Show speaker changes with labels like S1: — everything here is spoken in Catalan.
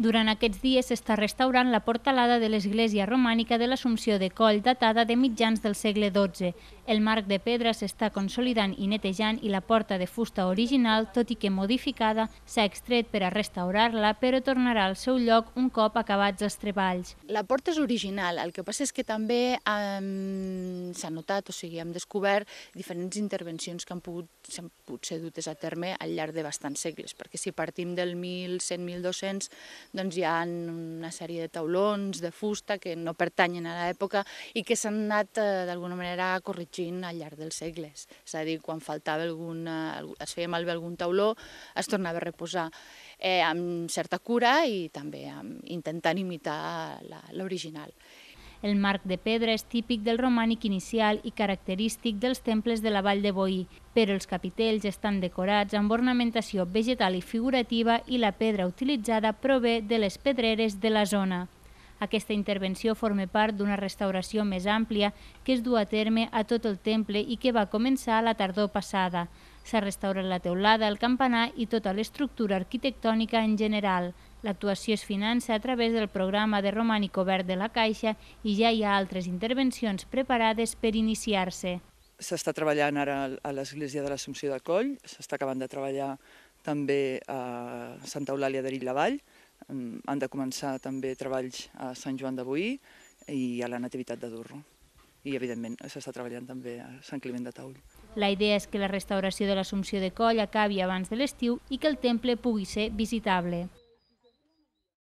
S1: Durant aquests dies s'està restaurant la portalada de l'església romànica de l'Assumpció de Coll, datada de mitjans del segle XII. El marc de pedra s'està consolidant i netejant i la porta de fusta original, tot i que modificada, s'ha extret per a restaurar-la, però
S2: tornarà al seu lloc un cop acabats els treballs. La porta és original, el que passa és que també um, s'ha notat, o sigui, hem descobert diferents intervencions que han pogut, han pogut ser dutes a terme al llarg de bastants segles, perquè si partim del 1100, 1200, doncs hi ha una sèrie de taulons de fusta que no pertanyen a l'època i que s'han anat eh, d'alguna manera corregint al llarg dels segles. És a dir, quan faltava algun, es feia malbé algun tauló, es tornava a reposar eh, amb certa cura i també amb, intentant imitar l'original. El marc de
S1: pedra és típic del romànic inicial i característic dels temples de la vall de Boí, però els capitells estan decorats amb ornamentació vegetal i figurativa i la pedra utilitzada prové de les pedreres de la zona. Aquesta intervenció forma part d'una restauració més àmplia que es du a terme a tot el temple i que va començar la tardor passada. S'ha restaurat la teulada, el campanar i tota l'estructura arquitectònica en general. L'actuació es finança a través del programa de romànic obert de la Caixa i ja hi ha altres intervencions preparades per iniciar-se.
S3: S'està treballant ara a l'església de l'Assumpció de Coll, s'està acabant de treballar també a Santa Eulàlia d'Erill la Vall, han de començar també treballs a Sant Joan de Boí i a la Nativitat de Durro. I, evidentment, s'està treballant també a Sant Climent de Taüll.
S1: La idea és que la restauració de l'Assumpció de Coll acabi abans de l'estiu i que el temple pugui ser visitable.